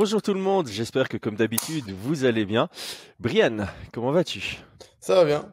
Bonjour tout le monde, j'espère que comme d'habitude vous allez bien. Brian, comment vas-tu Ça va bien.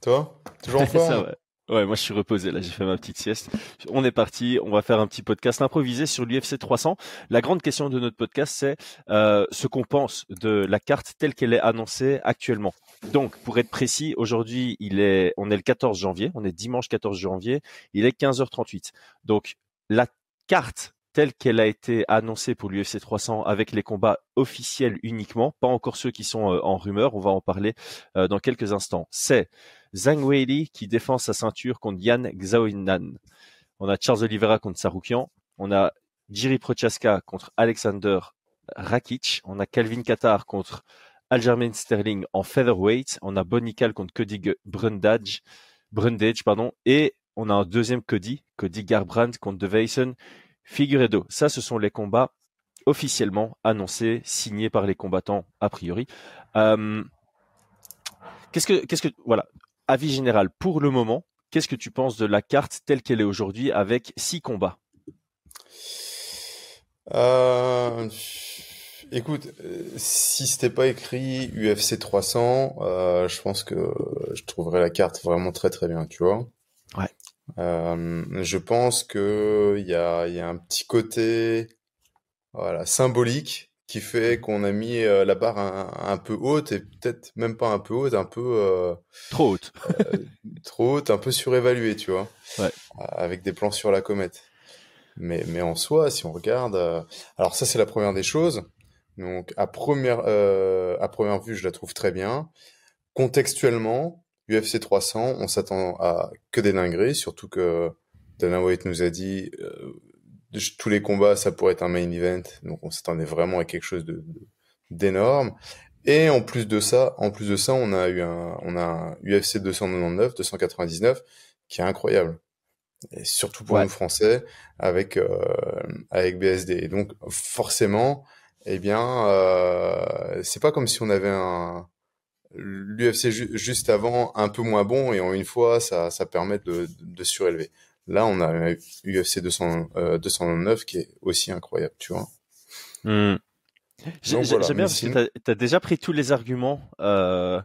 Toi Toujours en forme Ouais, moi je suis reposé là, j'ai fait ma petite sieste. On est parti, on va faire un petit podcast improvisé sur l'UFC 300. La grande question de notre podcast, c'est euh, ce qu'on pense de la carte telle qu'elle est annoncée actuellement. Donc, pour être précis, aujourd'hui, il est, on est le 14 janvier, on est dimanche 14 janvier, il est 15h38. Donc, la carte telle qu'elle a été annoncée pour l'UFC 300 avec les combats officiels uniquement, pas encore ceux qui sont euh, en rumeur, on va en parler euh, dans quelques instants. C'est Zhang Weili qui défend sa ceinture contre Yan Xiaonan. On a Charles Oliveira contre Saroukian, on a Jiri Prochaska contre Alexander Rakic, on a Calvin Qatar contre Algerman Sterling en featherweight, on a Bonical contre Cody Brundage, pardon, et on a un deuxième Cody, Cody Garbrand contre De Figueredo. Ça, ce sont les combats officiellement annoncés, signés par les combattants a priori. Euh, qu'est-ce que, voilà, avis général pour le moment. Qu'est-ce que tu penses de la carte telle qu'elle est aujourd'hui avec six combats euh, Écoute, si c'était pas écrit UFC 300, euh, je pense que je trouverais la carte vraiment très très bien, tu vois. Euh, je pense qu'il y a, un petit côté voilà, symbolique qui fait mmh. qu'on a mis euh, la barre un, peu haute et peut-être même pas un peu haute, un peu euh, trop haute, trop haute, un peu surévaluée, tu vois, ouais. avec des plans sur la comète. Mais, mais en soi, si on regarde, alors ça c'est la première des choses. Donc à première à première vue, je la trouve très bien. Contextuellement, UFC 300, on s'attend à que des dingueries, surtout que Dana White nous a dit euh, tous les combats, ça pourrait être un main event, donc on s'attendait vraiment à quelque chose d'énorme. Et en plus de ça, en plus de ça, on a eu un, on a UFC 299, 299 qui est incroyable. Et surtout pour nous français avec euh, avec BSD. donc forcément, eh bien, euh, c'est pas comme si on avait un l'UFC juste avant un peu moins bon et en une fois ça, ça permet de, surélever. Là, on a UFC 200, 209 qui est aussi incroyable, tu vois. Hmm. J'aime bien parce que tu as, déjà pris tous les arguments euh,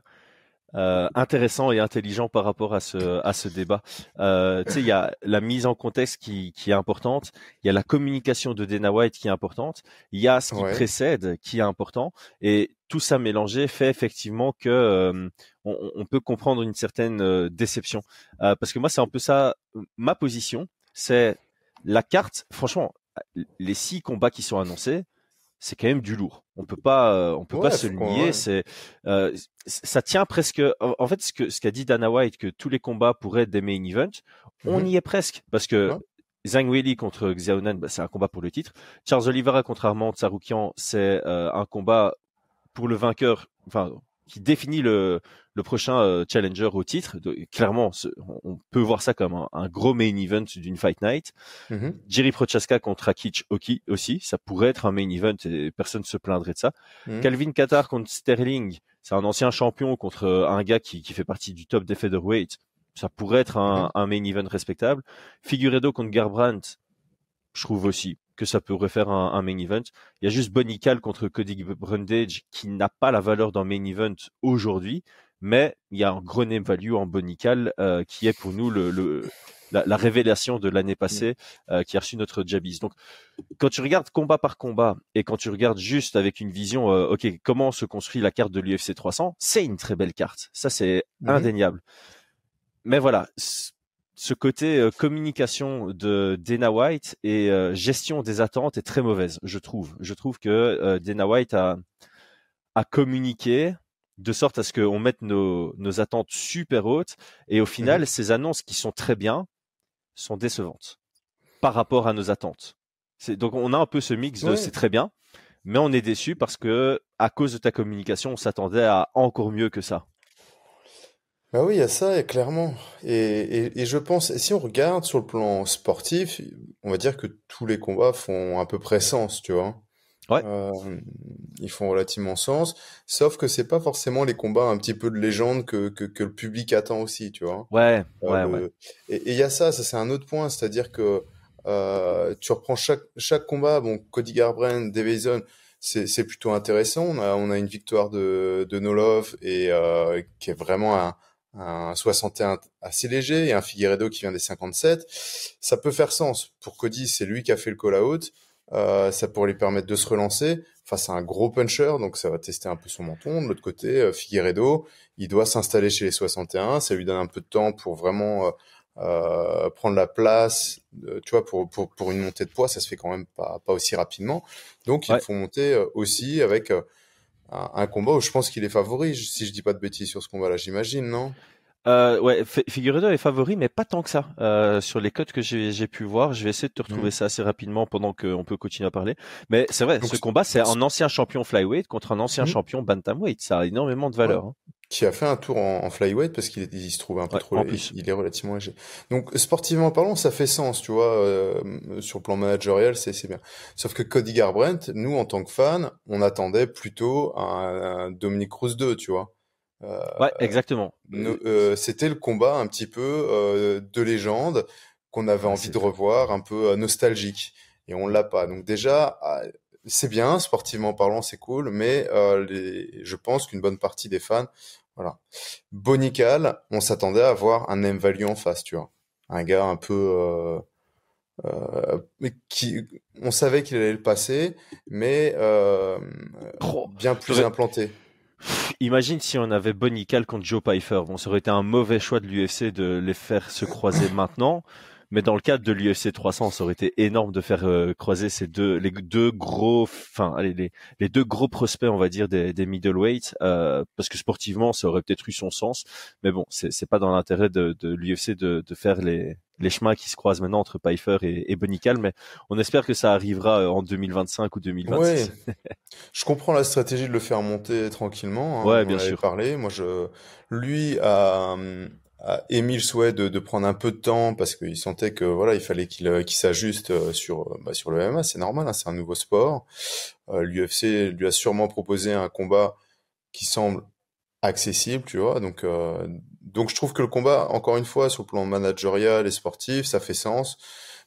euh, intéressants et intelligents par rapport à ce, à ce débat. Euh, tu sais, il y a la mise en contexte qui, est importante, il y a la communication de Dana White qui est importante, il y a ce qui précède qui est important, et tout ça mélangé fait effectivement que on, peut comprendre une certaine déception. parce que moi, c'est un peu ça. Ma position, c'est la carte. Franchement, ah, les six combats qui sont annoncés, c'est quand même du lourd. On peut pas, on peut pas se nier. C'est, ça tient presque. En fait, ce que ce qu'a dit Dana White que tous les combats pourraient être des main events, mmh on y est presque parce que. Zhang Weili contre Xiaonan, bah, c'est un combat pour le titre. Charles Oliveira contre Armand Tsaroukian, c'est un combat pour le vainqueur, enfin, qui définit le, le prochain euh, challenger au titre. clairement, on peut voir ça comme un, gros main event d'une Fight Night. Mm-hmm. Jerry Prochaska contre Akic Oki aussi, ça pourrait être un main event et personne ne se plaindrait de ça. Mm-hmm. Calvin Qatar contre Sterling, c'est un ancien champion contre euh, un gars qui, qui, fait partie du top des featherweight. Ça pourrait être un, mm-hmm. un main event respectable. Figueredo contre Garbrandt, je trouve aussi que ça peut refaire un, main event. Il y a juste Bonical contre Cody Brundage qui n'a pas la valeur d'un main event aujourd'hui, mais il y a un gros value en Bonical euh, qui est pour nous le, la, révélation de l'année mm. passée euh, qui a reçu notre Jabiz. Donc, quand tu regardes combat par combat et quand tu regardes juste avec une vision, euh, ok, comment se construit la carte de l'UFC 300, c'est une très belle carte. Ça, c'est indéniable. Mais voilà, ce côté euh, communication de Dana White et euh, gestion des attentes est très mauvaise, je trouve. Je trouve que euh, Dana White a, communiqué de sorte à ce qu'on mette nos, attentes super hautes et au final, mhm. ces annonces qui sont très bien sont décevantes par rapport à nos attentes. Donc on a un peu ce mix de c'est très bien, mais on est déçu parce que à cause de ta communication, on s'attendait à encore mieux que ça. Bah oui, il y a ça, clairement. Et, et, je pense, si on regarde sur le plan sportif, on va dire que tous les combats font à peu près sens, tu vois. Ouais. Euh, ils font relativement sens, sauf que c'est pas forcément les combats un petit peu de légende que, que, que le public attend aussi, tu vois. Ouais, ouais, euh, ouais. Et il y a ça, ça c'est un autre point, c'est-à-dire que euh, tu reprends chaque, chaque combat, bon, Cody Garbrandt, Davison, c'est plutôt intéressant. On a, on a une victoire de, de Nolov et euh, qui est vraiment un, un 61 assez léger et un Figueredo qui vient des 57, ça peut faire sens. Pour Cody, c'est lui qui a fait le call-out. Euh, ça pourrait lui permettre de se relancer face à un gros puncher, donc ça va tester un peu son menton. De l'autre côté, euh, Figueredo, il doit s'installer chez les 61, ça lui donne un peu de temps pour vraiment euh, euh, prendre la place, tu vois, pour, pour, une montée de poids, ça se fait quand même pas, pas aussi rapidement. Donc, il faut monter aussi avec un combat où je pense qu'il est favori, si je dis pas de bêtises sur ce combat-là, j'imagine, non euh, ouais, Figueredo est favori, mais pas tant que ça. Euh, sur les codes que j'ai pu voir, je vais essayer de te retrouver mm. ça assez rapidement pendant qu'on peut continuer à parler. Mais c'est vrai, ce combat, c'est un ancien champion flyweight contre un ancien mm. champion bantamweight. Ça a énormément de valeur. Hein qui a fait un tour en, flyweight parce qu'il il se trouve un peu trop, Il, est relativement léger. Donc sportivement parlant, ça fait sens, tu vois, euh, sur le plan managérial, c'est c'est bien. Sauf que Cody Garbrandt, nous en tant que fans, on attendait plutôt un, un Dominic Cruz 2, tu vois. Euh, ouais, exactement. Euh, c'était le combat un petit peu de légende qu'on avait envie de revoir, un peu nostalgique, et on l'a pas. Donc déjà ah, c'est bien, sportivement parlant, c'est cool, mais euh, je pense qu'une bonne partie des fans, voilà. Bonical, on s'attendait à avoir un M-Value en face, tu vois. Un gars un peu... Euh, euh, qui, on savait qu'il allait le passer, mais bien plus implanté. Imagine si on avait Bonical contre Joe Pfeiffer. Bon, ça aurait été un mauvais choix de l'UFC de les faire se croiser maintenant. Mais dans le cadre de l'UFC 300, ça aurait été énorme de faire euh, croiser ces deux, les deux gros, enfin, allez, les, les deux gros prospects, on va dire, des, des middleweight, euh, parce que sportivement, ça aurait peut-être eu son sens. Mais bon, c'est pas dans l'intérêt de, de l'UFC de, de faire les, les chemins qui se croisent maintenant entre Pfeiffer et, Bonical, mais on espère que ça arrivera euh, en 2025 ou 2026. Ouais. je comprends la stratégie de le faire monter tranquillement. Hein, ouais, bien sûr. Parlé. Moi, je, lui a, hum, Émile émis de, prendre un peu de temps parce qu'il sentait que voilà il fallait qu'il euh, s'ajuste euh, euh, bah, sur le MMA c'est normal hein, c'est un nouveau sport l'UFC lui a sûrement proposé un combat qui semble accessible tu vois donc donc je trouve que le combat encore une fois sur le plan managérial et sportif ça fait sens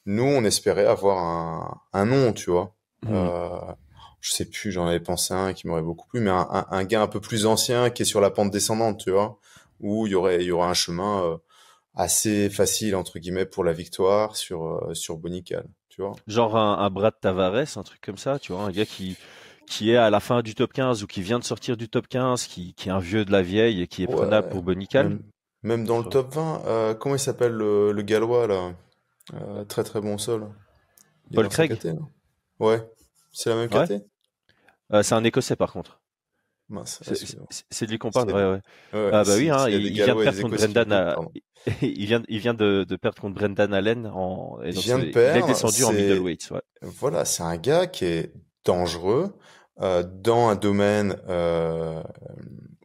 nous on espérait avoir un, un nom tu vois mmh. je sais plus, j'en avais pensé un qui m'aurait beaucoup plu, mais un, un, gars un peu plus ancien qui est sur la pente descendante, tu vois où il y aurait, il y aura un chemin euh, assez facile entre guillemets pour la victoire sur euh, sur Bonical, tu vois. Genre un, bras de Tavares, un truc comme ça, tu vois, un gars qui qui est à la fin du top 15 ou qui vient de sortir du top 15, qui, est un vieux de la vieille et qui est prenable pour Bonical. Même, dans le top 20, euh, comment il s'appelle le, gallois là Très très bon sol. Paul Craig Ouais, c'est la même ouais. C'est un écossais par contre. C'est de lui qu'on parle, Ah bah oui, hein, il, vient de perdre contre Brendan. il vient, il vient de, perdre contre Brendan Allen en. il vient de perdre. Il est descendu en middleweight, Voilà, c'est un gars qui est dangereux euh, dans un domaine euh,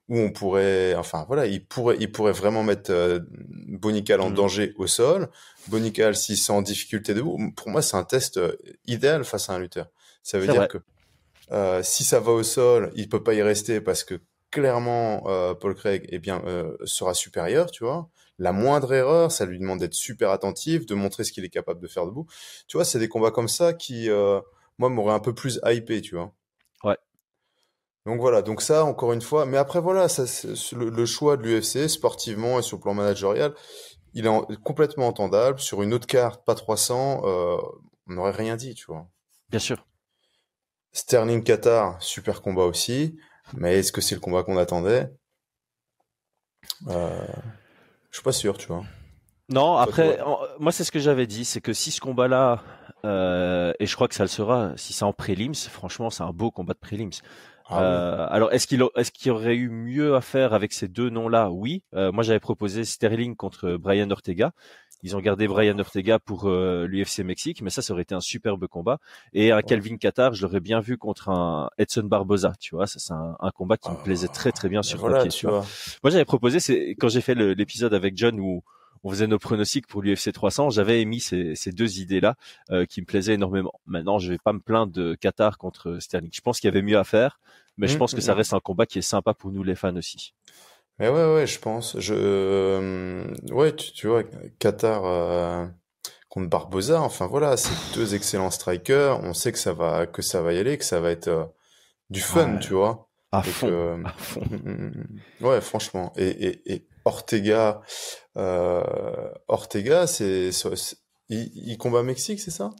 où on pourrait, enfin voilà, il pourrait, il pourrait vraiment mettre euh, Bonical en mmh. danger au sol. Bonical, s'il est en difficulté debout, pour moi, c'est un test idéal face à un lutteur. Ça veut dire que euh, si ça va au sol, il peut pas y rester parce que clairement euh, Paul Craig eh bien euh, sera supérieur, tu vois. La moindre erreur, ça lui demande d'être super attentif, de montrer ce qu'il est capable de faire debout. Tu vois, c'est des combats comme ça qui euh, moi m'auraient un peu plus hypé, tu vois. Ouais. Donc voilà, donc ça encore une fois, mais après voilà, ça, le, choix de l'UFC sportivement et sur le plan managérial, il est complètement entendable. Sur une autre carte, pas 300, euh, on n'aurait rien dit, tu vois. Bien sûr. Sterling Qatar, super combat aussi. Mais est-ce que c'est le combat qu'on attendait Je euh, Je suis pas sûr, tu vois. Non, après, moi c'est ce que j'avais dit, c'est que si ce combat-là, euh, et je crois que ça le sera, si c'est en prélims, franchement c'est un beau combat de prélims. Ah euh, alors est-ce qu'il est aurait eu mieux à faire avec ces deux noms-là Oui. moi j'avais proposé Sterling contre Brian Ortega. Ils ont gardé Brian Ortega pour euh, l'UFC Mexique, mais ça, ça aurait été un superbe combat. Et un Calvin Qatar, je l'aurais bien vu contre un Edson Barboza, tu vois. Ça, c'est un, combat qui me ah, plaisait très très bien sur voilà, papier. Moi, j'avais proposé, c'est quand j'ai fait l'épisode avec John où on faisait nos pronostics pour l'UFC 300, j'avais émis ces, deux idées-là euh, qui me plaisaient énormément. Maintenant, je vais pas me plaindre de Qatar contre Sterling. Je pense qu'il y avait mieux à faire, mais je hum, pense que hum, ça hum. reste un combat qui est sympa pour nous les fans aussi. Mais ouais, ouais, je pense. Je, euh, ouais, tu, vois, Qatar euh, contre Barbosa. Enfin voilà, c'est deux excellents strikers. On sait que ça va, que ça va y aller, que ça va être euh, du fun, tu vois. À fond. Mm, mm, mm, ouais, franchement. Et, et, et Ortega, Ortega, c'est, il, il, combat Mexique, c'est ça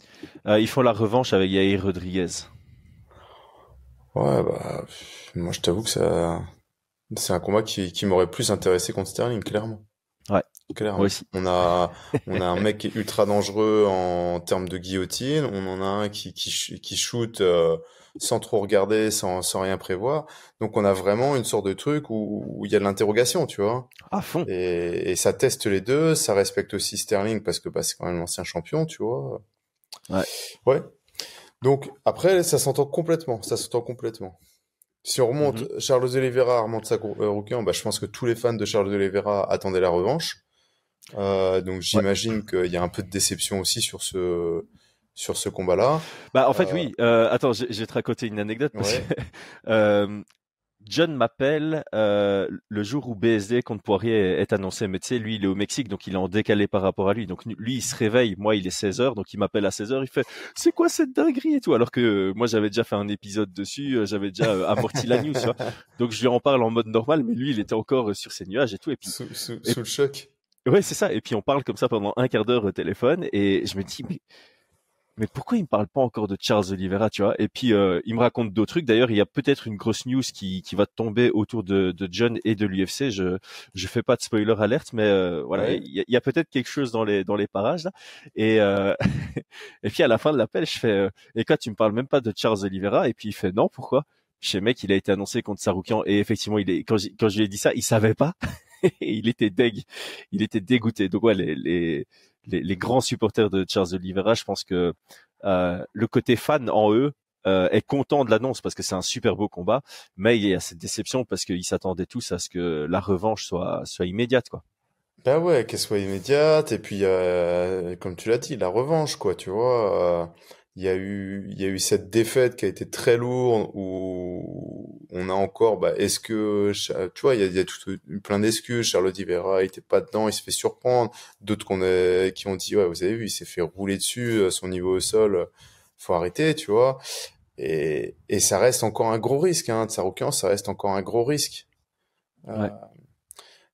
Ils font la revanche avec Yair Rodriguez. Ouais, bah, moi je t'avoue que ça c'est un combat qui, qui m'aurait plus intéressé contre Sterling, clairement. Ouais. Clairement. On a, on a un mec ultra dangereux en termes de guillotine. On en a un qui, qui, qui shoot euh, sans trop regarder, sans, sans rien prévoir. Donc on a vraiment une sorte de truc où, il y a de l'interrogation, tu vois. À fond. Et, et, ça teste les deux. Ça respecte aussi Sterling parce que bah, c'est quand même l'ancien champion, tu vois. Ouais. Ouais. Donc après, ça s'entend complètement. Ça s'entend complètement. Si on remonte, mhm. Charles Oliveira remonte sa euh, bah, je pense que tous les fans de Charles Oliveira attendaient la revanche. Euh, donc j'imagine qu'il y a un peu de déception aussi sur ce sur ce combat-là. Bah en fait euh, oui. Euh, attends, j'ai raconté une anecdote parce euh, John m'appelle euh, le jour où BSD contre Poirier est annoncé, mais tu sais, lui, il est au Mexique, donc il est en décalé par rapport à lui. Donc lui, il se réveille, moi, il est 16h, donc il m'appelle à 16h, il fait « C'est quoi cette dinguerie ?» et tout, alors que euh, moi, j'avais déjà fait un épisode dessus, euh, j'avais déjà amorti la news, Donc je lui en parle en mode normal, mais lui, il était encore sur ses nuages et tout. Et puis, sous, le choc. Ouais, c'est ça. Et puis on parle comme ça pendant un quart d'heure au téléphone, et je me dis « mais pourquoi il me parle pas encore de Charles Oliveira, tu vois Et puis euh, il me raconte d'autres trucs. D'ailleurs, il y a peut-être une grosse news qui, va tomber autour de, John et de l'UFC. Je je fais pas de spoiler alerte, mais euh, voilà, il y a, peut-être quelque chose dans les dans les parages Et euh, et puis à la fin de l'appel, je fais et quand tu me parles même pas de Charles Oliveira Et puis il fait non, pourquoi chez mec, il a été annoncé contre Saroukian et effectivement, il est quand je, quand je lui ai dit ça, il savait pas. il était deg, il était dégoûté. Donc ouais, les, les, les, grands supporters de Charles Oliveira, je pense que euh, le côté fan en eux euh, est content de l'annonce parce que c'est un super beau combat, mais il y a cette déception parce qu'ils s'attendaient tous à ce que la revanche soit, soit immédiate, quoi. Ben ouais, qu'elle soit immédiate, et puis, euh, comme tu l'as dit, la revanche, quoi, tu vois il y a eu il y a eu cette défaite qui a été très lourde où on a encore bah est-ce que tu vois il y a, il plein d'excuses Charlotte Ivera il était pas dedans il se fait surprendre d'autres qu'on qui ont dit ouais vous avez vu il s'est fait rouler dessus euh, son niveau au sol euh, faut arrêter tu vois et et ça reste encore un gros risque hein de Saroukian ça reste encore un gros risque euh,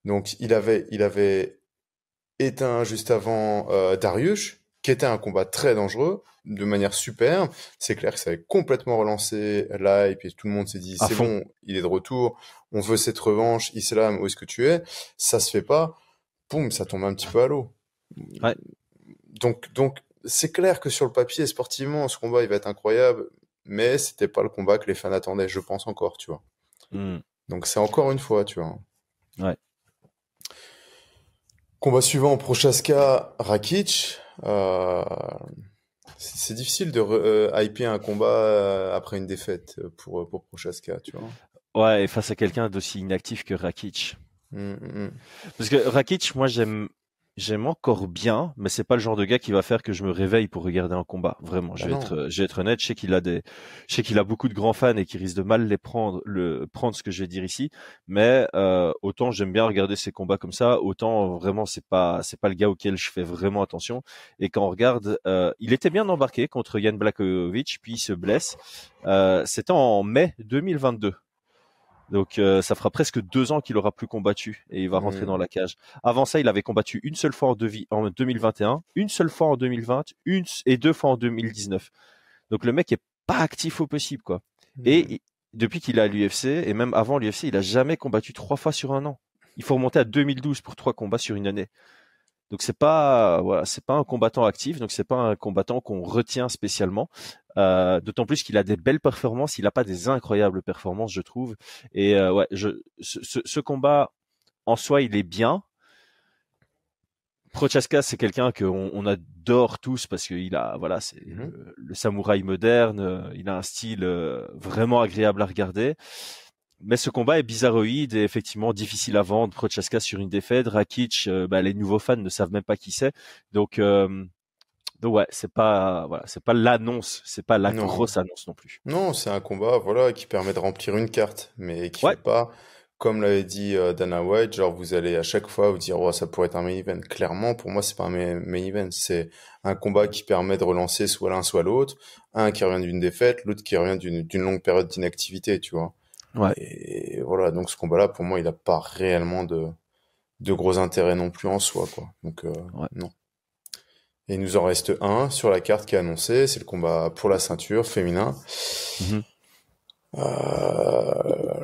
donc il avait il avait éteint juste avant euh, Darius qui était un combat très dangereux, de manière superbe. C'est clair que ça avait complètement relancé là, et puis tout le monde s'est dit, c'est bon, il est de retour, on veut cette revanche, Islam, où est-ce que tu es Ça se fait pas, boum, ça tombe un petit peu à l'eau. Ouais. Donc, donc, c'est clair que sur le papier, sportivement, ce combat, il va être incroyable, mais c'était pas le combat que les fans attendaient, je pense encore, tu vois. Hmm. Donc, c'est encore une fois, tu vois. Ouais. Combat suivant, Prochaska, Rakic. Euh, c'est difficile de euh, hyper un combat euh, après une défaite pour, pour Prochaska, tu vois. Ouais, et face à quelqu'un d'aussi inactif que Rakic. Mm, mm. Parce que Rakic, moi j'aime J'aime encore bien, mais c'est pas le genre de gars qui va faire que je me réveille pour regarder un combat. Vraiment, je, ah vais, être, euh, je vais être, honnête. Je sais qu'il a des, je qu'il a beaucoup de grands fans et qu'il risque de mal les prendre, le prendre ce que je vais dire ici. Mais euh, autant j'aime bien regarder ces combats comme ça, autant euh, vraiment c'est pas, c'est pas le gars auquel je fais vraiment attention. Et quand on regarde, il était bien embarqué contre Jan Blakovic, puis il se blesse. C'était en mai 2022 donc euh, ça fera presque deux ans qu'il aura plus combattu et il va mm. rentrer dans la cage. Avant ça, il avait combattu une seule fois en, 2021, une seule fois en 2020, une et deux fois en 2019. Donc le mec est pas actif au possible quoi. Mm. Et depuis qu'il est à l'UFC et même avant l'UFC, il a jamais combattu trois fois sur un an. Il faut remonter à 2012 pour trois combats sur une année. Donc c'est pas voilà, c'est pas un combattant actif, donc c'est pas un combattant qu'on retient spécialement. Euh, d'autant plus qu'il a des belles performances, il a pas des incroyables performances, je trouve. Et euh, ouais, je, ce, combat en soi, il est bien. Prochaska, c'est quelqu'un qu'on on adore tous parce qu'il a voilà, c'est mmh le, samouraï moderne, euh, il a un style vraiment agréable à regarder mais ce combat est bizarroïde et effectivement difficile à vendre. Prochaska sur une défaite, Rakic, euh, bah, les nouveaux fans ne savent même pas qui c'est. Euh, donc, ouais, c'est pas voilà, c'est pas l'annonce, c'est pas la grosse annonce non plus. Non, c'est un combat voilà qui permet de remplir une carte, mais qui pas comme l'avait dit euh, Dana White, genre vous allez à chaque fois vous dire oh, ça pourrait être un main event. Clairement, pour moi, c'est pas un main event, c'est un combat qui permet de relancer soit l'un soit l'autre, un qui revient d'une défaite, l'autre qui revient d'une longue période d'inactivité, tu vois. Ouais. Et, voilà, donc ce combat-là, pour moi, il n'a pas réellement de, de gros intérêts non plus en soi, quoi. Donc, euh, non. Et il nous en reste un sur la carte qui est annoncé, c'est le combat pour la ceinture féminin. Mm-hmm. Euh...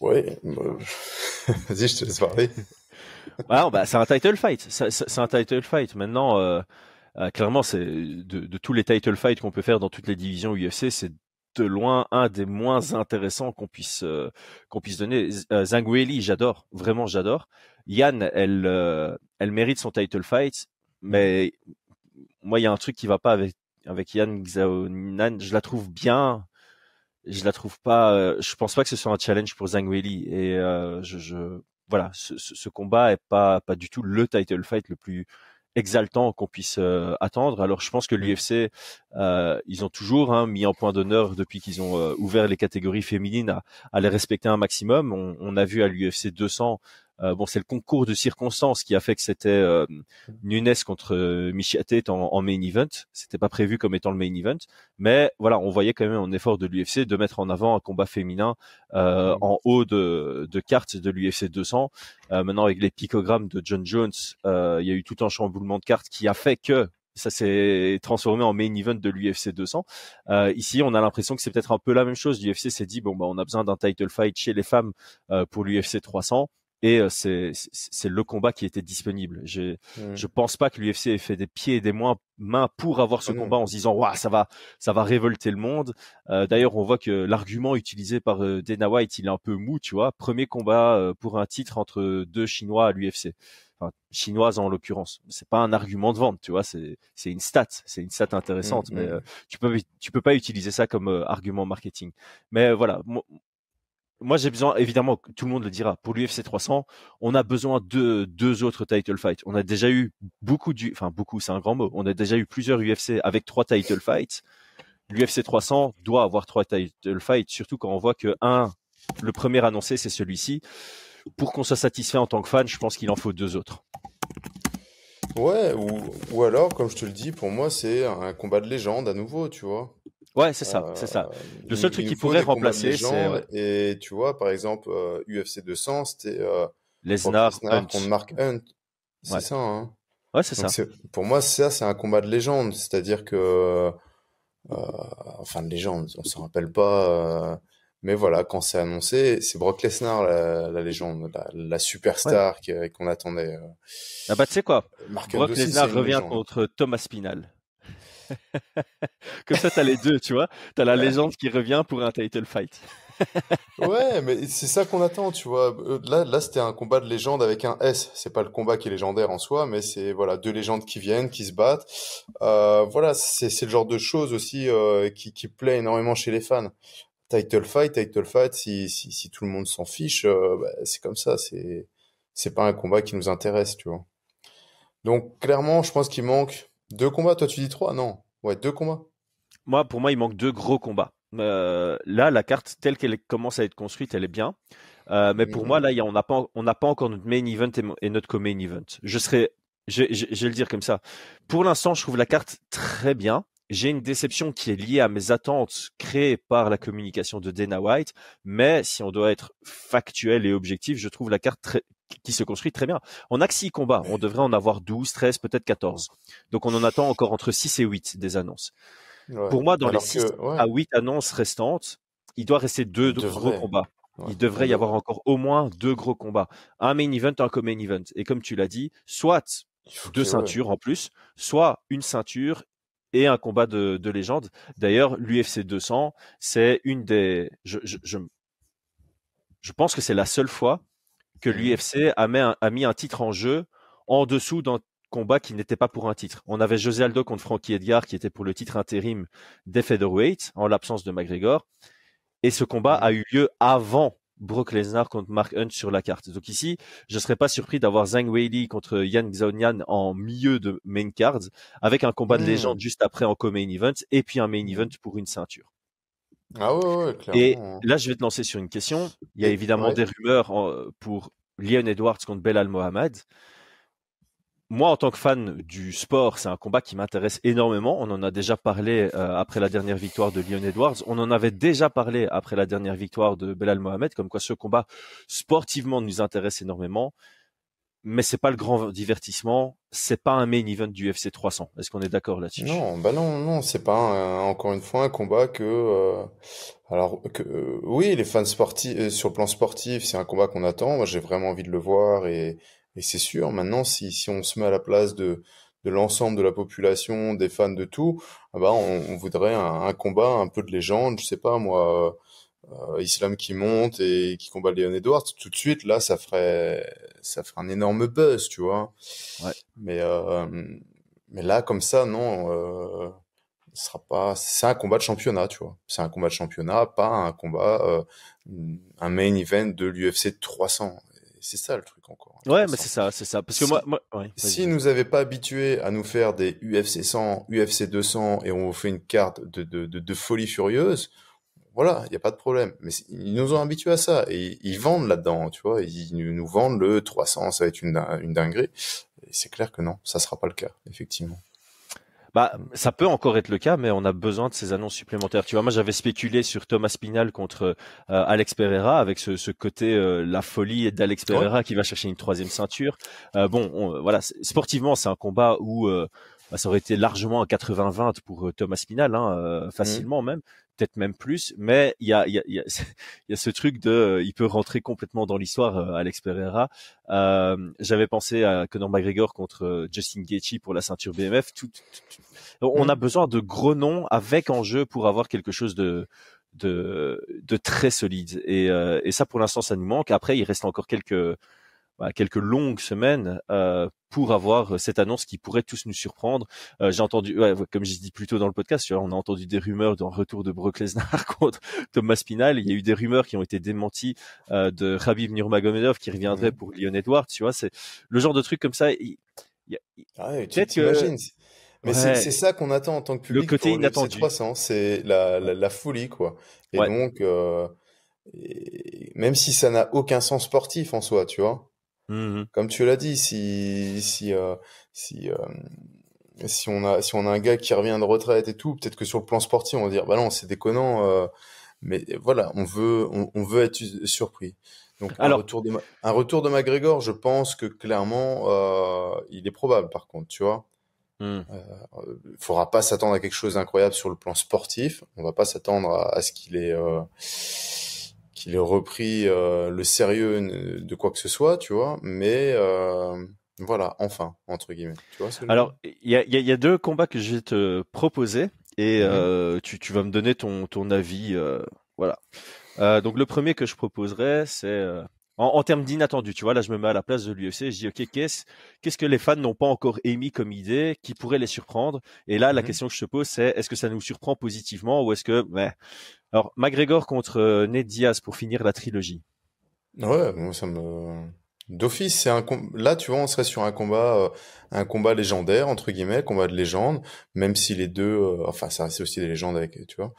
Ouais, vas-y, je te laisse parler. bah, c'est un title fight. C'est un title fight. Maintenant, euh, euh, clairement, c'est de, de, tous les title fights qu'on peut faire dans toutes les divisions UFC, c'est de loin un des moins intéressants qu'on puisse euh, qu'on puisse donner. Euh, Zangueli, j'adore, vraiment j'adore. Yann, elle euh, elle mérite son title fight, mais moi il y a un truc qui va pas avec avec Yann Xiaonan, je la trouve bien, je la trouve pas je pense pas que ce soit un challenge pour Zangueli et je, voilà, ce, ce, combat est pas pas du tout le title fight le plus exaltant qu'on puisse euh, attendre. Alors je pense que mmh. l'UFC, euh, ils ont toujours hein, mis en point d'honneur depuis qu'ils ont euh, ouvert les catégories féminines à, les respecter un maximum. On, on a vu à l'UFC 200 euh, bon, c'est le concours de circonstances qui a fait que c'était euh, Nunes contre euh, Michiate en, main event. C'était pas prévu comme étant le main event, mais voilà, on voyait quand même un effort de l'UFC de mettre en avant un combat féminin euh, en haut de, de de l'UFC 200. Euh, maintenant, avec les picogrammes de John Jones, euh, il y a eu tout un chamboulement de cartes qui a fait que ça s'est transformé en main event de l'UFC 200. Euh, ici, on a l'impression que c'est peut-être un peu la même chose. L'UFC s'est dit bon bah on a besoin d'un title fight chez les femmes euh, pour l'UFC 300 et euh, c'est c'est le combat qui était disponible. Je hmm. je pense pas que l'UFC ait fait des pieds et des mains pour avoir ce ah combat en se disant waouh ça va ça va révolter le monde. Euh, D'ailleurs on voit que l'argument utilisé par euh, Dana White il est un peu mou tu vois. Premier combat euh, pour un titre entre deux Chinois à l'UFC. Enfin, chinoise en l'occurrence. C'est pas un argument de vente, tu vois. C'est c'est une stat, c'est une stat hmm, intéressante, hmm, mais tu peux tu peux pas utiliser ça comme argument marketing. Mais voilà, moi j'ai besoin, évidemment, tout le monde le dira, pour l'UFC 300, on a besoin de deux autres title fights. On a déjà eu beaucoup du, enfin beaucoup, c'est un grand mot. On a déjà eu plusieurs UFC avec trois title fights. L'UFC 300 doit avoir trois title fights, surtout quand on voit que un, le premier annoncé, c'est celui-ci. Pour qu'on soit satisfait en tant que fan, je pense qu'il en faut deux autres. Ouais, ou, ou alors, comme je te le dis, pour moi, c'est un combat de légende à nouveau, tu vois. Ouais, c'est ça, c'est ça. Euh, Le seul truc qui pourrait remplacer, c'est. Et tu vois, par exemple, UFC euh, 200, c'était euh, Lesnar contre Mark Hunt. C'est ça. Hein. Ouais, c'est ça. Pour moi, ça, c'est un combat de légende. C'est-à-dire que. enfin, de légende, on s'en rappelle pas. mais voilà, quand c'est annoncé, c'est Brock Lesnar, la, légende, la, superstar qu'on attendait. Ah bah, tu sais quoi Brock Lesnar revient contre Thomas Spinal. Comme ça, tu as les deux, tu vois. tu as la légende qui revient pour un title fight. ouais, mais c'est ça qu'on attend, tu vois. Euh, là, là c'était un combat de légende avec un S. C'est pas le combat qui est légendaire en soi, mais c'est voilà deux légendes qui viennent, qui se battent. Euh, voilà, c'est le genre de choses aussi euh, qui, plaît énormément chez les fans title fight, title fight, si, tout le monde s'en fiche, bah, c'est comme ça, c'est, c'est pas un combat qui nous intéresse, tu vois. Donc, clairement, je pense qu'il manque deux combats, toi tu dis trois Non. Ouais, deux combats. Moi, pour moi, il manque deux gros combats. Euh, là, la carte telle qu'elle commence à être construite, elle est bien. Euh, mais pour moi, là, y on n'a pas, on pas encore notre main event et, notre co-main event. Je serais, je, je, vais le dire comme ça. Pour l'instant, je trouve la carte très bien. J'ai une déception qui est liée à mes attentes créées par la communication de Dana White, mais si on doit être factuel et objectif, je trouve la carte très, qui se construit très bien. En 6 combats on devrait en avoir 12, 13, peut-être 14. Donc on en attend encore entre 6 et 8 des annonces. Pour moi, dans les 6 à 8 annonces restantes, il doit rester deux gros combats. Il devrait y avoir encore au moins deux gros combats. Un main event, un co-main event. Et comme tu l'as dit, soit deux ceintures en plus, soit une ceinture et un combat de, légende. D'ailleurs, l'UFC 200, c'est une des... je pense que c'est la seule fois que mmh l'UFC a, mis un titre en jeu en dessous d'un combat qui n'était pas pour un titre. On avait José Aldo contre Frankie Edgar qui était pour le titre intérim des featherweight en l'absence de McGregor. Et ce combat a eu lieu avant Brock Lesnar contre Mark Hunt sur la carte. Donc ici, je ne serais pas surpris d'avoir Zhang Weili contre Yan Xiaonian en milieu de main card, avec un combat de mmh. légende juste après en co-main event, et puis un main event pour une ceinture. Ah Et hein. là, je vais te lancer sur une question. Il y a évidemment des rumeurs pour Leon Edwards contre Belal Mohamed. Moi, en tant que fan du sport, c'est un combat qui m'intéresse énormément. On en a déjà parlé euh, après la dernière victoire de Leon Edwards. On en avait déjà parlé après la dernière victoire de Belal Mohamed, comme quoi ce combat sportivement nous intéresse énormément mais c'est pas le grand divertissement, c'est pas un main event du UFC 300. Est-ce qu'on est, d'accord là-dessus Non, bah non, non, c'est pas encore une fois un combat que, euh, alors que euh, oui, les fans sportifs euh, sur le plan sportif, c'est un combat qu'on attend. Moi, j'ai vraiment envie de le voir et, et c'est sûr. Maintenant, si, si on se met à la place de de l'ensemble de la population, des fans de tout, ah bah on, on voudrait un, un, combat un peu de légende, je sais pas moi euh, Islam qui monte et qui combat Leon Edwards, tout de suite, là, ça ferait, ça ferait un énorme buzz, tu vois. Mais, euh, mais là, comme ça, non, euh, ce sera pas. C'est un combat de championnat, tu vois. C'est un combat de championnat, pas un combat, un main event de l'UFC 300. C'est ça le truc encore. Ouais, mais c'est ça, c'est ça. Parce que moi, si nous avait pas habitué à nous faire des UFC 100, UFC 200 et on vous fait une carte de, de folie furieuse, voilà, il n'y a pas de problème. Mais ils nous ont habitués à ça et ils vendent là-dedans, tu vois. Ils nous vendent le 300, ça va être une, une dinguerie. C'est clair que non, ça ne sera pas le cas, effectivement. Bah, ça peut encore être le cas, mais on a besoin de ces annonces supplémentaires. Tu vois, moi j'avais spéculé sur Thomas Pinal contre euh, Alex Pereira avec ce, côté euh, la folie d'Alex Pereira qui va chercher une troisième ceinture. Euh, bon, voilà, sportivement c'est un combat où bah, ça aurait été largement un 80-20 pour euh, Thomas Pinal, hein, euh, mmh. facilement même, peut-être même plus. Mais il y a, y, a, y a ce truc de, euh, il peut rentrer complètement dans l'histoire, Alex Pereira. J'avais pensé à Conor McGregor contre Justin Gaethje pour la ceinture BMF. Tout, On mmh. a besoin de gros noms avec enjeu pour avoir quelque chose de de, de très solide. Et, et ça, pour l'instant, ça nous manque. Après, il reste encore quelques bah, quelques longues semaines euh, pour avoir euh, cette annonce qui pourrait tous nous surprendre. Euh, j'ai entendu, ouais, comme j'ai dit plus tôt dans le podcast, on a entendu des rumeurs d'un retour de Brock Lesnar contre Thomas Pinal. Il y a eu des rumeurs qui ont été démenties euh, de Khabib Nurmagomedov qui reviendrait mhm. pour Leon Edwards. Tu vois, c'est le genre de truc comme ça. Il, ah tu Mais c'est ça qu'on attend en tant que public. Le côté inattendu. c'est la, la, la, folie, quoi. Et donc, même si ça n'a aucun sens sportif en soi, tu vois. Mhm. Comme tu l'as dit, si si euh, si euh, si on a si on a un gars qui revient de retraite et tout, peut-être que sur le plan sportif, on va dire bah non, c'est déconnant. Euh, mais voilà, on veut on, veut être surpris. Donc un retour de un retour de McGregor, je pense que clairement il est probable. Par contre, tu vois. Mhm. Il Euh, faudra pas s'attendre à quelque chose d'incroyable sur le plan sportif. On va pas s'attendre à, ce qu'il est euh, il est repris euh, le sérieux de quoi que ce soit, tu vois, mais euh, voilà, enfin, entre guillemets. Alors, il y a, deux combats que je vais te proposer et mhm. euh, tu, vas me donner ton, avis. voilà. donc, le premier que je proposerais, c'est en, en, termes d'inattendu, tu vois, là je me mets à la place de l'UFC, je dis ok, qu'est-ce qu'est-ce que les fans n'ont pas encore émis comme idée qui pourrait les surprendre Et là, la mhm. question que je te pose, c'est est-ce que ça nous surprend positivement ou est-ce que ben, alors, McGregor contre euh, Ned Diaz pour finir la trilogie. Ouais, ça me d'office, c'est un là tu vois, on serait sur un combat euh, un combat légendaire entre guillemets, combat de légende, même si les deux euh, enfin ça c'est aussi des légendes avec tu vois.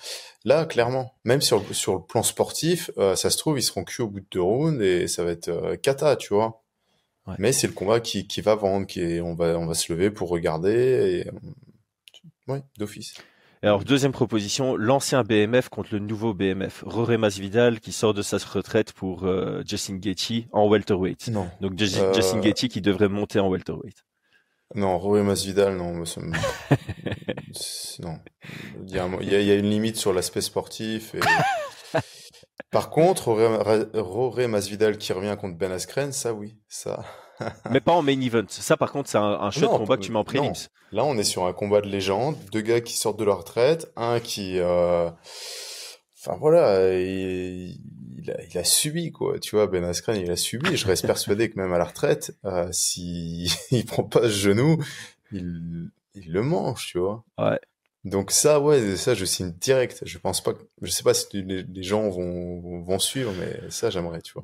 Là clairement, même sur sur le plan sportif, ça se trouve ils seront cuits au bout de deux rounds et ça va être cata, tu vois. Mais c'est le combat qui, va vendre, qui on va on va se lever pour regarder et ouais, d'office. Alors deuxième proposition, l'ancien BMF contre le nouveau BMF. Roré Masvidal qui sort de sa retraite pour euh, Justin Gaethje en welterweight. Non. Donc euh, Justin Gaethje qui devrait monter en welterweight. Non, Roré Masvidal, non. non. Il y, a une limite sur l'aspect sportif. Par contre, Roré Masvidal qui revient contre Ben Askren, ça oui, ça mais pas en main event. Ça, par contre, c'est un, un shot combat que tu mets en prélims. Là, on est sur un combat de légende. Deux gars qui sortent de leur retraite. Un qui, euh, enfin voilà, il, il, a, subi quoi. Tu vois, Ben Askren, il a subi. Je reste persuadé que même à la retraite, euh, s'il si prend pas ce genou, il, il le mange, tu vois. Ouais. Donc ça, ouais, ça je signe direct. Je pense pas, je sais pas si les, gens vont, vont, suivre, mais ça j'aimerais, tu vois.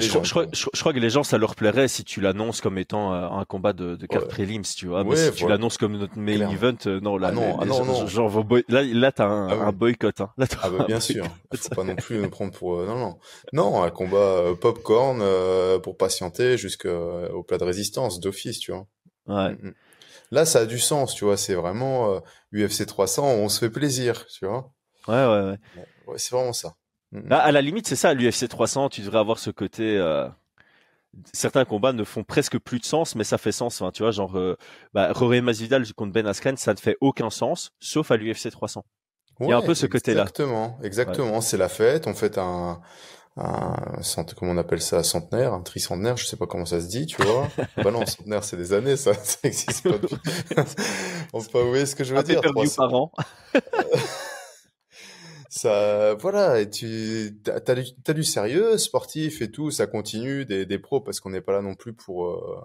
je, crois, je, crois que les gens ça leur plairait si tu l'annonces comme étant euh, un combat de, de carte prélims, tu vois. mais si tu l'annonces comme notre main event, euh, non, là, ah ah non, Genre, là, là t'as un, ah boycott. Hein. ah bah, bien sûr. Faut pas non plus nous prendre pour euh, non, non, non, un combat pop popcorn pour patienter jusqu'au plat de résistance d'office, tu vois. Ouais. Mm, mm. Là, ça a du sens, tu vois. C'est vraiment UFC euh, 300, on se fait plaisir, tu vois. Ouais, ouais, ouais. c'est vraiment ça. Mm, mm. Bah, à la limite, c'est ça, l'UFC 300, tu devrais avoir ce côté. Euh, certains combats ne font presque plus de sens, mais ça fait sens. Hein, tu vois, genre euh, bah, Rory Masvidal contre Ben Askren, ça ne fait aucun sens, sauf à l'UFC 300. Il y a un peu ce côté-là. Exactement, exactement. C'est la fête. On fait un, un comment on appelle ça centenaire, un tricentenaire, je sais pas comment ça se dit, tu vois. bah non, centenaire c'est des années, ça, n'existe pas depuis. on peut pas oublier ce que je veux dire. Perdu par an. ça, voilà, et tu as du, sérieux sportif et tout, ça continue des, pros parce qu'on n'est pas là non plus pour, euh,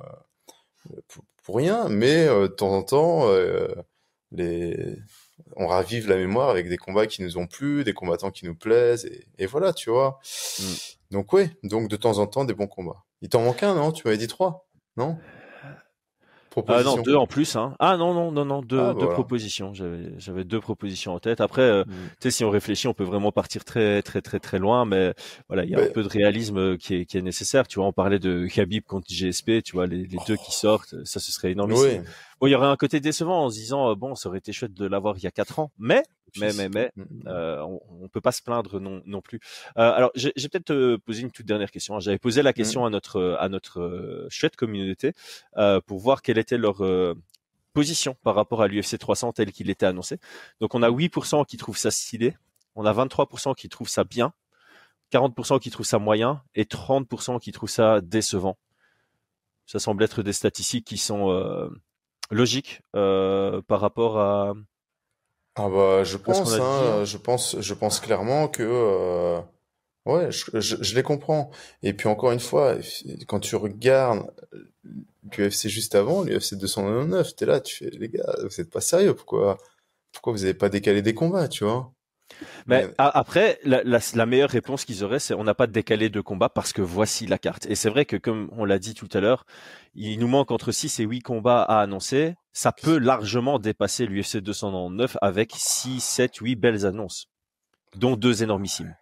pour, rien, mais euh, de temps en temps, euh, les on ravive la mémoire avec des combats qui nous ont plu, des combattants qui nous plaisent, et, voilà, tu vois. Mm. Donc oui, donc de temps en temps des bons combats. Il t'en manque un, non Tu m'avais dit trois, non ah non, deux en plus. Hein. Ah non, non, non, non, deux, ah, propositions. J'avais deux propositions en tête. Après, euh, mm. tu sais, si on réfléchit, on peut vraiment partir très, très, très, très loin. Mais voilà, il y a un peu de réalisme euh, qui est, nécessaire. Tu vois, on parlait de Khabib contre GSP. Tu vois, les, oh. deux qui sortent, ça, ce serait énorme il y aurait un côté décevant en se disant euh, bon, ça aurait été chouette de l'avoir il y a quatre ans, mais mais mais mmh, mmh, mmh. Euh, on, peut pas se plaindre non non plus. Euh, alors j'ai peut-être posé une toute dernière question. J'avais posé la question à notre à notre chouette communauté pour voir quelle était leur position par rapport à l'UFC 300 tel qu'il était annoncé. Donc on a 8% qui trouvent ça stylé, on a 23% qui trouvent ça bien, 40% qui trouvent ça moyen et 30% qui trouvent ça décevant. Ça semble être des statistiques qui sont logique euh, par rapport à. Ah bah, je pense, hein, hein. je pense, je pense clairement que. Euh, ouais, je, je, les comprends. Et puis encore une fois, quand tu regardes l'UFC juste avant, l'UFC 299, t'es là, tu fais, les gars, vous êtes pas sérieux, pourquoi, pourquoi vous avez pas décalé des combats, tu vois? Mais, après, la, meilleure réponse qu'ils auraient, c'est on n'a pas de décalé de combat parce que voici la carte. Et c'est vrai que, comme on l'a dit tout à l'heure, il nous manque entre 6 et 8 combats à annoncer. Ça peut largement dépasser l'UFC 299 avec 6, 7, 8 belles annonces, dont deux énormissimes.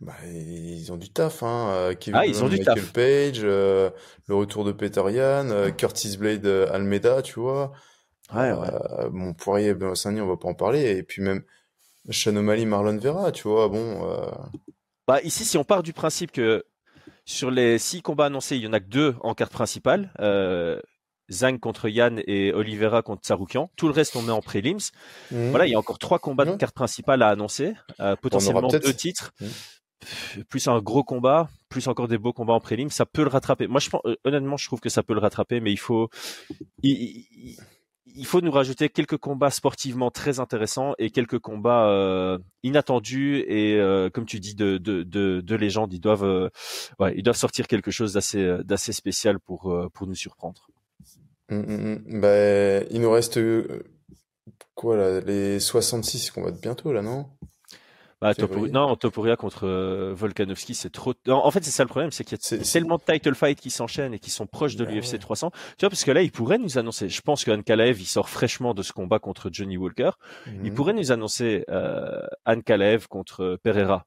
Bah, ils ont du taf, hein. Euh, ah, ils ont du taf. Page, euh, le retour de Peter euh, Curtis Blade, Almeida, tu vois. Ouais, ouais. Poirier, Ben ne on va pas en parler. Et puis même, Shanomali, Marlon Vera, tu vois, bon. Euh. Bah, ici, si on part du principe que sur les six combats annoncés, il y en a que deux en carte principale. Euh, Zhang contre Yann et Oliveira contre Saroukian. Tout le reste, on met en prélims. Mmh. Voilà, il y a encore trois combats de carte principale à annoncer, euh, potentiellement deux titres. Mmh. plus un gros combat, plus encore des beaux combats en prélims, ça peut le rattraper. Moi, je pense, honnêtement, je trouve que ça peut le rattraper, mais il faut, il faut nous rajouter quelques combats sportivement très intéressants et quelques combats euh, inattendus et euh, comme tu dis de légendes Ils doivent euh, ils doivent sortir quelque chose d'assez d'assez spécial pour pour nous surprendre. Ben il nous reste quoi là les 66 qu'on va bientôt là non bah, Topuria, non, Topuria contre euh, Volkanovski, c'est trop. en fait, c'est ça le problème, c'est qu'il y a tellement de title fights qui s'enchaînent et qui sont proches de bah l'UFC 300. Tu vois, parce que là, il pourrait nous annoncer. Je pense qu'Anne Kalaev, il sort fraîchement de ce combat contre Johnny Walker. Mm-hmm. Il pourrait nous annoncer euh, Anne contre Pereira.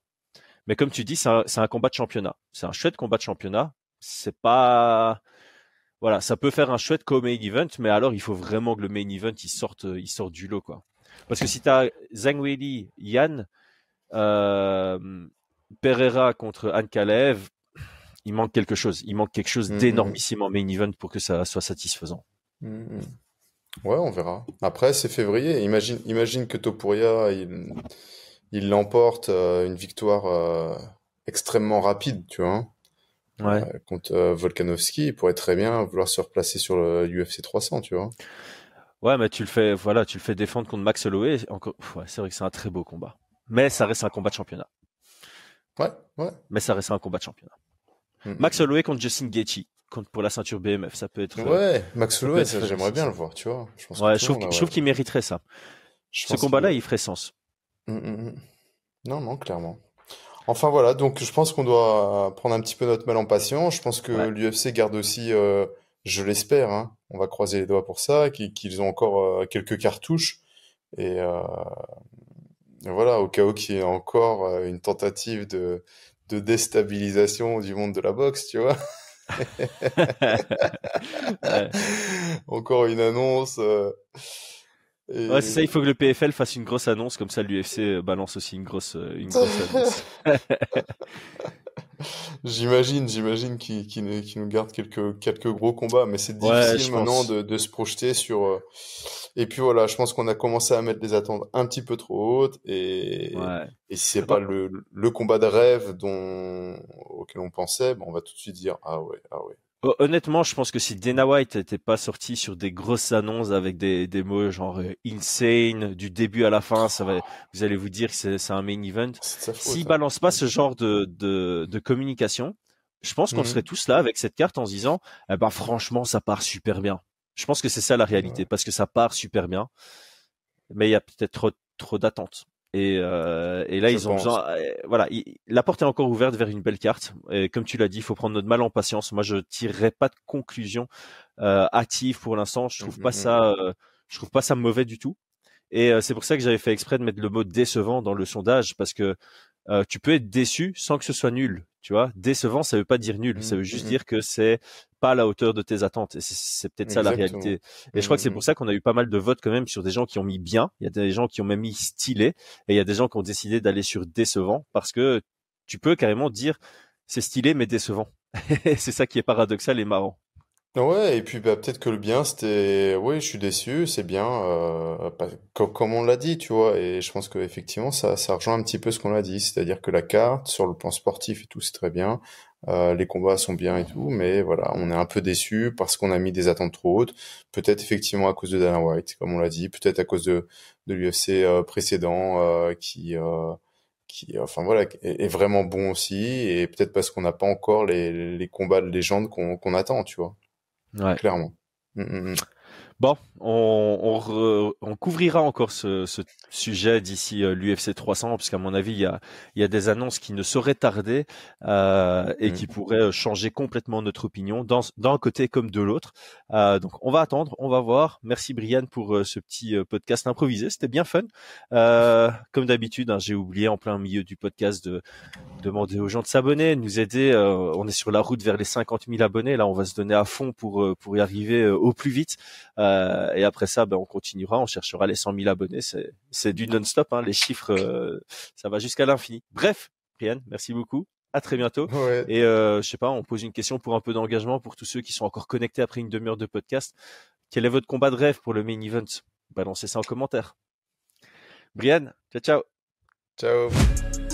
Mais comme tu dis, c'est un, combat de championnat. C'est un chouette combat de championnat. C'est pas. Voilà, ça peut faire un chouette co-main event, mais alors il faut vraiment que le main event il sorte, il sorte du lot, quoi. Parce que si tu as Zhang Wili, Yan, euh, Pereira contre Ankalev il manque quelque chose. Il manque quelque chose mm-hmm. d'énormissime en main event pour que ça soit satisfaisant. Mm-hmm. Ouais, on verra. Après, c'est février. Imagine, imagine que Topuria, il, l'emporte euh, une victoire euh, extrêmement rapide, tu vois. Hein. Ouais. contre Volkanovski, il pourrait très bien vouloir se replacer sur le UFC 300, tu vois. Ouais, mais tu le fais, voilà, tu le fais défendre contre Max Holloway. Encore... c'est vrai que c'est un très beau combat mais ça reste un combat de championnat. Ouais, ouais. Mais ça reste un combat de championnat. Mm, mm, Max mm. Holloway contre Justin Gaethje pour la ceinture BMF, ça peut être. Ouais, euh, Max Holloway, j'aimerais bien le voir, tu vois. Je ouais, je trouve, qu'il mériterait ça. Ce combat-là, il ferait sens. Non, non, clairement. Enfin voilà, donc je pense qu'on doit prendre un petit peu notre mal en patience. Je pense que l'UFC garde aussi, euh, je l'espère, hein, on va croiser les doigts pour ça, qu'ils ont encore euh, quelques cartouches. Et, euh, voilà, au cas où il y ait encore euh, une tentative de, déstabilisation du monde de la boxe, tu vois. Encore une annonce. Euh, ouais, c'est ça, il faut que le PFL fasse une grosse annonce, comme ça l'UFC euh, balance aussi une grosse, annonce. j'imagine, j'imagine qu'il nous garde quelques, quelques gros combats, mais c'est difficile maintenant de, se projeter sur, et puis voilà, je pense qu'on a commencé à mettre des attentes un petit peu trop hautes. Et, ouais. et si c'est pas le, combat de rêve dont, auquel on pensait, ben on va tout de suite dire ah ouais, ah ouais. Honnêtement, je pense que si Dana White n'était pas sorti sur des grosses annonces avec des, mots genre euh, insane du début à la fin, ça va, vous allez vous dire que c'est un main event. S'il hein. balance pas ce genre de, communication, je pense qu'on mhm. serait tous là avec cette carte en se disant, eh ben franchement, ça part super bien. Je pense que c'est ça la réalité, parce que ça part super bien, mais il y a peut-être trop, d'attentes. Et, euh, là, ils ont euh, voilà, la porte est encore ouverte vers une belle carte. Et comme tu l'as dit, il faut prendre notre mal en patience. Moi, je tirerai pas de conclusion euh, pour l'instant. Je trouve mmh, pas mmh, mmh. ça. Euh, je trouve pas ça mauvais du tout. Et euh, c'est pour ça que j'avais fait exprès de mettre le mot décevant dans le sondage parce que euh, tu peux être déçu sans que ce soit nul. Tu vois, décevant, ça veut pas dire nul, mmh, ça veut juste mmh. dire que c'est pas à la hauteur de tes attentes. Et c'est peut-être ça la réalité. Et je mmh, crois que c'est pour ça qu'on a eu pas mal de votes quand même sur des gens qui ont mis bien. Il y a des gens qui ont même mis stylé, et il y a des gens qui ont décidé d'aller sur décevant parce que tu peux carrément dire c'est stylé mais décevant. c'est ça qui est paradoxal et marrant. Ouais, et puis bah, peut-être que le bien, c'était, oui, je suis déçu, c'est bien, euh, comme on l'a dit, tu vois, et je pense qu'effectivement, ça, ça rejoint un petit peu ce qu'on a dit, c'est-à-dire que la carte, sur le plan sportif et tout, c'est très bien, euh, les combats sont bien et tout, mais voilà, on est un peu déçu parce qu'on a mis des attentes trop hautes, peut-être effectivement à cause de Dana White, comme on l'a dit, peut-être à cause de, de l'UFC euh, précédent qui, euh, qui, enfin voilà, est, vraiment bon aussi, et peut-être parce qu'on n'a pas encore les, les combats de légende qu'on attend, tu vois. Ouais. Clairement. Mmh, mmh. mmh. Bon, on, couvrira encore ce, sujet d'ici euh, l'UFC 300, puisqu'à mon avis, il y, a, des annonces qui ne sauraient tarder euh, et mm. qui pourraient euh, changer complètement notre opinion, d'un côté comme de l'autre. donc, on va attendre, on va voir. Merci Brian pour ce petit podcast improvisé, c'était bien fun. comme d'habitude, hein, j'ai oublié en plein milieu du podcast de demander aux gens de s'abonner, de nous aider. on est sur la route vers les 50 000 abonnés, là, on va se donner à fond pour, pour y arriver au plus vite. Euh, et après ça, ben, on continuera, on cherchera les 100 000 abonnés. C'est du non-stop, hein, les chiffres, euh, ça va jusqu'à l'infini. Bref, Brian merci beaucoup. À très bientôt. Et euh, je sais pas, on pose une question pour un peu d'engagement pour tous ceux qui sont encore connectés après une demi-heure de podcast. Quel est votre combat de rêve pour le main event Balancez ça en commentaire. Brian, ciao ciao. Ciao.